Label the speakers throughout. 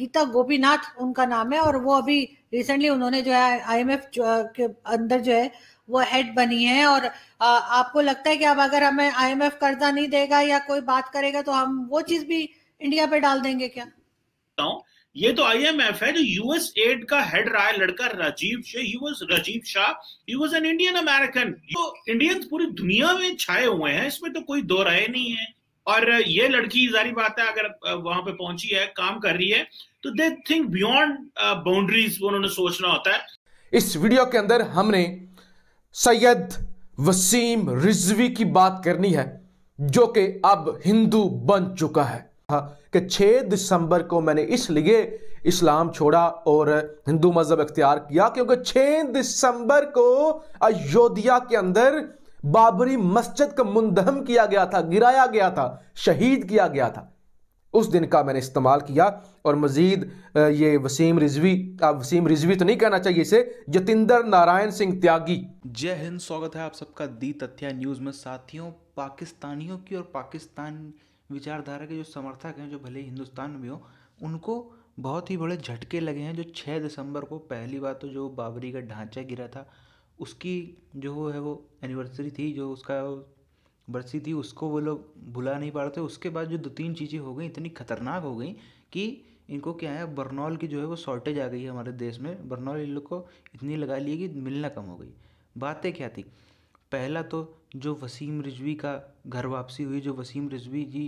Speaker 1: गीता गोपीनाथ उनका नाम है और वो अभी रिसेंटली उन्होंने जो है आईएमएफ के अंदर जो है वो हेड बनी है और आ, आपको लगता है कि अब अगर हमें आईएमएफ कर्जा नहीं देगा या कोई बात करेगा तो हम वो चीज भी इंडिया पे डाल देंगे क्या ये तो आईएमएफ है जो यूएस एड का हेड रहा है लड़का राजीव शाह ही Rajiv Shah he was an Indian American तो इंडियंस पूरी दुनिया में छाए हुए हैं इसमें तो कोई दो राय नहीं है और ये लड़की जारी बात है अगर वहां पे पहुंची है काम कर रही है
Speaker 2: तो दे थिंक बियॉन्ड बाउंड्रीज उन्होंने सोचना होता है इस वीडियो के अंदर हमने सैयद वसीम रिजवी की बात करनी है जो कि अब हिंदू बन चुका है हाँ, कि 6 दिसंबर को मैंने इसलिए इस्लाम छोड़ा और हिंदू मजहब अख्तियार किया क्योंकि 6 दिसंबर को अयोध्या के अंदर बाबरी मस्जिद का मुंदहम किया गया था गिराया गया था शहीद किया गया था उस दिन का मैंने इस्तेमाल किया और मज़ीद ये वसीम रिजवी आप वसीम रिजवी तो नहीं कहना चाहिए इसे जतिंदर नारायण सिंह त्यागी
Speaker 1: जय हिंद स्वागत है आप सबका दी तथ्या न्यूज़ में साथियों पाकिस्तानियों की और पाकिस्तान विचारधारा के जो समर्थक हैं जो भले हिंदुस्तान में हो उनको बहुत ही बड़े झटके लगे हैं जो छः दिसंबर को पहली बार तो जो बाबरी का ढांचा गिरा था उसकी जो वो है वो एनिवर्सरी थी जो उसका बरसी थी उसको वो लोग भुला नहीं पा रहे थे उसके बाद जो दो तीन चीज़ें हो गई इतनी खतरनाक हो गई कि इनको क्या है बर्नौल की जो है वो शॉर्टेज आ गई है हमारे देश में बर्नौल इन लोग को इतनी लगा ली कि मिलना कम हो गई बातें क्या थी पहला तो जो वसीम रिजवी का घर वापसी हुई जो वसीम रिजवी जी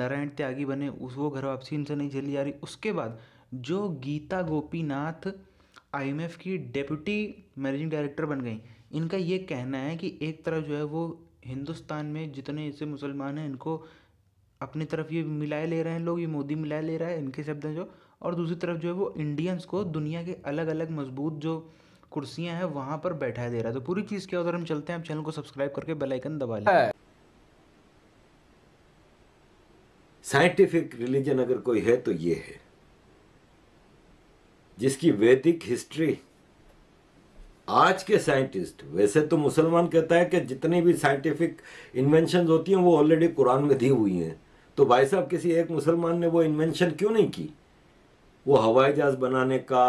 Speaker 1: नारायण त्यागी बने उस वो घर वापसी इनसे नहीं झेली जा रही उसके बाद जो गीता गोपीनाथ आईएमएफ की डेप्यूटी मैनेजिंग डायरेक्टर बन गई इनका ये कहना है कि एक तरफ जो है वो हिंदुस्तान में जितने ऐसे मुसलमान हैं इनको अपनी तरफ ये मिलाए ले रहे हैं लोग ये मोदी मिलाए ले रहा है इनके शब्द हैं जो और दूसरी तरफ जो है वो इंडियंस को दुनिया के अलग अलग मजबूत जो कुर्सियां हैं वहाँ पर बैठा दे रहा है तो पूरी चीज़ के अगर हम चलते हैं आप चैनल को सब्सक्राइब करके बेलाइकन दबा लें साइंटिफिक रिलीजन अगर कोई है तो ये है जिसकी वैदिक हिस्ट्री आज के साइंटिस्ट वैसे तो मुसलमान कहता है कि जितनी भी साइंटिफिक इन्वेंशन होती हैं वो ऑलरेडी कुरान में दी हुई हैं तो भाई साहब किसी एक मुसलमान ने वो इन्वेंशन क्यों नहीं की वो हवाई जहाज़ बनाने का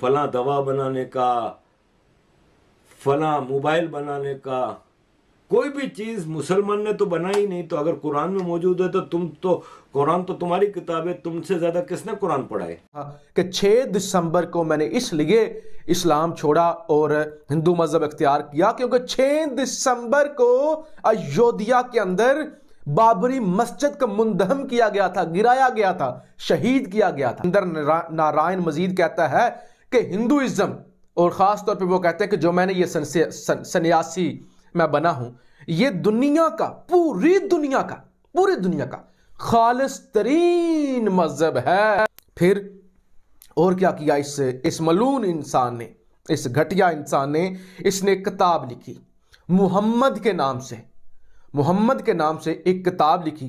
Speaker 1: फला दवा बनाने का फला मोबाइल बनाने का कोई भी चीज़ मुसलमान ने तो बनाई
Speaker 2: नहीं तो अगर कुरान में मौजूद है तो तुम तो कुरान तो तुम्हारी किताब है तुमसे ज़्यादा किसने कुरान पढ़ाए हाँ, कि छह दिसंबर को मैंने इसलिए इस्लाम छोड़ा और हिंदू मज़हब अख्तियार किया क्योंकि छह दिसंबर को अयोध्या के अंदर बाबरी मस्जिद का मुंदहम किया गया था गिराया गया था शहीद किया गया था अंदर नारायण मजीद कहता है कि हिंदुइज्म और ख़ास तौर पे वो कहते हैं कि जो मैंने ये सन्यासी सन, सन, मैं बना हूं ये दुनिया का पूरी दुनिया का पूरी दुनिया का खालिश तरीन मजहब है फिर और क्या किया इस इस मलून इंसान ने इस घटिया इंसान ने इसने किताब लिखी मुहम्मद के नाम से मोहम्मद के नाम से एक किताब लिखी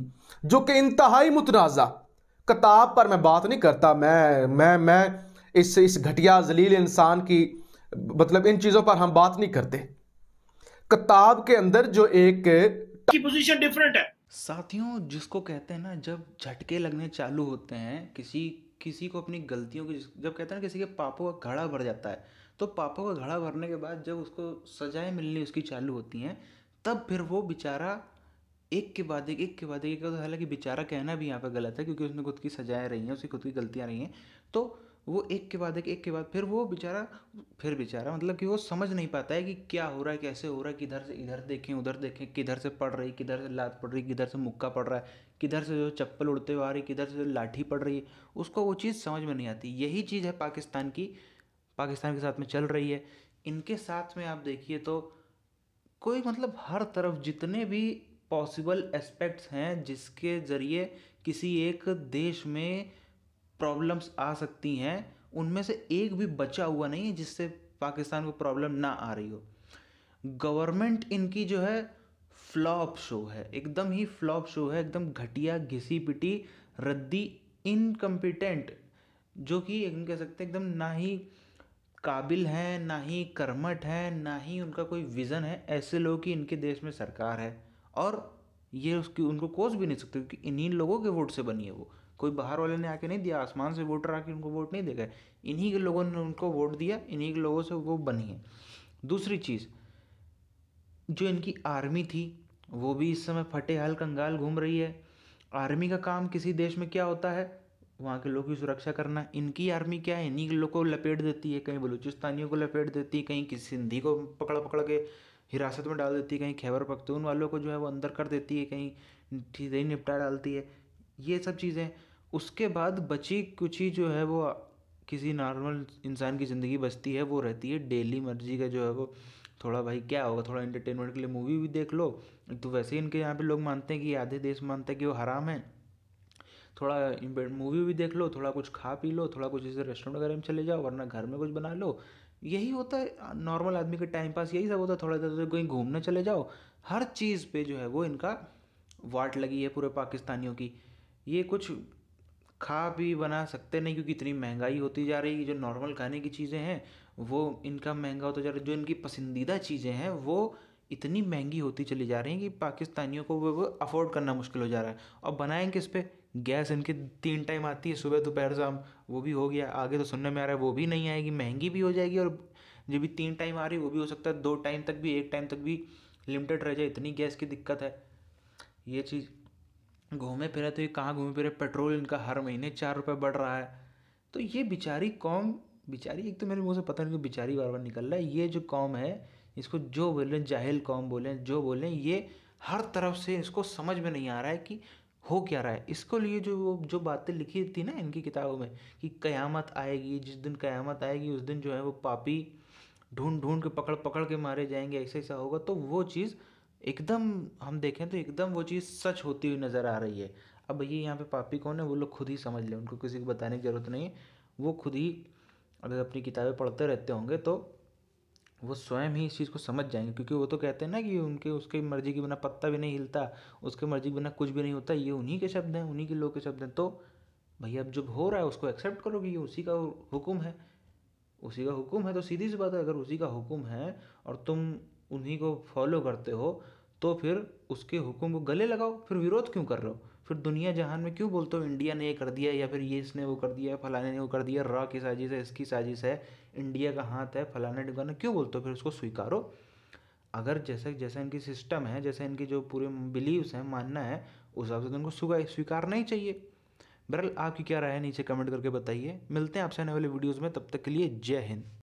Speaker 2: जो कि इंतहाई मुतनाज़ा किताब पर मैं बात नहीं करता मैं मैं मैं इस इस घटिया जलील इंसान की मतलब इन चीज़ों पर हम बात नहीं करते किताब के अंदर जो एक की पोजीशन डिफरेंट है
Speaker 1: साथियों जिसको कहते हैं ना जब झटके लगने चालू होते हैं किसी किसी को अपनी गलतियों की जब कहते हैं ना किसी के पापों का घड़ा भर जाता है तो पापों का घड़ा भरने के बाद जब उसको सजाएं मिलनी उसकी चालू होती हैं तब फिर वो बेचारा एक के बाद एक एक के बाद एक हालांकि बेचारा कहना भी यहाँ पर गलत है क्योंकि उसने खुद की सजाएं रही हैं उसकी खुद की गलतियाँ रही हैं तो वो एक के बाद एक एक के बाद फिर वो बेचारा फिर बेचारा मतलब कि वो समझ नहीं पाता है कि क्या हो रहा है कैसे हो रहा है किधर से इधर देखें उधर देखें किधर से पड़ रही किधर से लात पड़ रही किधर से मुक्का पड़ रहा है किधर से जो चप्पल उड़ते हुए आ रही किधर से लाठी पड़ रही है उसको वो चीज़ समझ में नहीं आती यही चीज़ है पाकिस्तान की पाकिस्तान के साथ में चल रही है इनके साथ में आप देखिए तो कोई मतलब हर तरफ जितने भी पॉसिबल एस्पेक्ट्स हैं जिसके ज़रिए किसी एक देश में प्रॉब्लम्स आ सकती हैं उनमें से एक भी बचा हुआ नहीं है जिससे पाकिस्तान को प्रॉब्लम ना आ रही हो गवर्नमेंट इनकी जो है फ्लॉप शो है एकदम ही फ्लॉप शो है एकदम घटिया घिसी पिटी रद्दी इनकम्पिटेंट जो कि कह सकते हैं एकदम ना ही काबिल हैं ना ही कर्मठ हैं ना ही उनका कोई विज़न है ऐसे लोग की इनके देश में सरकार है और ये उसकी उनको कोस भी नहीं सकते क्योंकि इन्हीं लोगों के वोट से बनी है वो कोई बाहर वाले ने आके नहीं दिया आसमान से वोटर आके उनको वोट नहीं देगा इन्हीं के लोगों ने उनको वोट दिया इन्हीं के लोगों से वो बनी है दूसरी चीज़ जो इनकी आर्मी थी वो भी इस समय फटे हाल कंगाल घूम रही है आर्मी का काम किसी देश में क्या होता है वहाँ के लोगों की सुरक्षा करना इनकी आर्मी क्या है इन्हीं लोगों को लपेट देती है कहीं बलूचिस्तानियों को लपेट देती है कहीं किसी सिंधी को पकड़ पकड़ के हिरासत में डाल देती है कहीं खैबर पख्तून वालों को जो है वो अंदर कर देती है कहीं चीज़ें निपटा डालती है ये सब चीज़ें उसके बाद बची कुछ ही जो है वो किसी नॉर्मल इंसान की ज़िंदगी बचती है वो रहती है डेली मर्जी का जो है वो थोड़ा भाई क्या होगा थोड़ा इंटरटेनमेंट के लिए मूवी भी देख लो तो वैसे ही इनके यहाँ पे लोग मानते हैं कि आधे देश मानते हैं कि वो हराम है थोड़ा मूवी भी देख लो थोड़ा कुछ खा पी लो थोड़ा कुछ जैसे रेस्टोरेंट वगैरह में चले जाओ वरना घर में कुछ बना लो यही होता है नॉर्मल आदमी का टाइम पास यही सब होता है थोड़ा इधर कहीं घूमने चले जाओ हर चीज़ पे जो है वो इनका वाट लगी है पूरे पाकिस्तानियों की ये कुछ खा भी बना सकते नहीं क्योंकि इतनी महंगाई होती जा रही है जो नॉर्मल खाने की चीज़ें हैं वो इनका महंगा होता जा रहा है जो इनकी पसंदीदा चीज़ें हैं वो इतनी महंगी होती चली जा रही हैं कि पाकिस्तानियों को वो, वो अफोर्ड करना मुश्किल हो जा रहा है और बनाएं किस पे गैस इनके तीन टाइम आती है सुबह दोपहर शाम वो भी हो गया आगे तो सुनने में आ रहा है वो भी नहीं आएगी महंगी भी हो जाएगी और जो भी तीन टाइम आ रही है वो भी हो सकता है दो टाइम तक भी एक टाइम तक भी लिमिटेड रह जाए इतनी गैस की दिक्कत है ये चीज़ घूमे फिरे तो ये कहाँ घूमे फिरे पेट्रोल इनका हर महीने चार रुपये बढ़ रहा है तो ये बेचारी कौम बेचारी एक तो मेरे मुँह से पता नहीं बेचारी बार बार निकल रहा है ये जो कौम है इसको जो बोलें जाहिल कौम बोलें जो बोलें ये हर तरफ से इसको समझ में नहीं आ रहा है कि हो क्या रहा है इसको लिए जो जो बातें लिखी थी ना इनकी किताबों में कि कयामत आएगी जिस दिन कयामत आएगी उस दिन जो है वो पापी ढूंढ ढूंढ के पकड़ पकड़ के मारे जाएंगे ऐसा ऐसा होगा तो वो चीज़ एकदम हम देखें तो एकदम वो चीज़ सच होती हुई नज़र आ रही है अब भैया यहाँ पे पापी कौन है वो लोग खुद ही समझ लें उनको किसी को बताने की ज़रूरत नहीं वो खुद ही अगर अपनी किताबें पढ़ते रहते होंगे तो वो स्वयं ही इस चीज़ को समझ जाएंगे क्योंकि वो तो कहते हैं ना कि उनके उसके मर्जी के बिना पत्ता भी नहीं हिलता उसके मर्जी के बिना कुछ भी नहीं होता ये उन्हीं के शब्द हैं उन्हीं के लोग के शब्द हैं तो भैया अब जब हो रहा है उसको एक्सेप्ट करो कि ये उसी का हुक्म है उसी का हुक्म है तो सीधी सी बात है अगर उसी का हुक्म है और तुम उन्हीं को फॉलो करते हो तो फिर उसके हुक्म को गले लगाओ फिर विरोध क्यों कर रहे हो फिर दुनिया जहान में क्यों बोलते हो इंडिया ने ये कर दिया या फिर ये इसने वो कर दिया फलाने ने वो कर दिया रॉ की साजिश है इसकी साजिश है इंडिया का हाथ है फलाने ढिकाना क्यों बोलते हो फिर उसको स्वीकारो अगर जैसे जैसे इनकी सिस्टम है जैसे इनकी जो पूरे बिलीव्स हैं मानना है उस हिसाब से तो उनको स्वीकारना ही चाहिए बहरल आपकी क्या राय है नीचे कमेंट करके बताइए मिलते हैं आपसे आने वाले वीडियोज़ में तब तक के लिए जय हिंद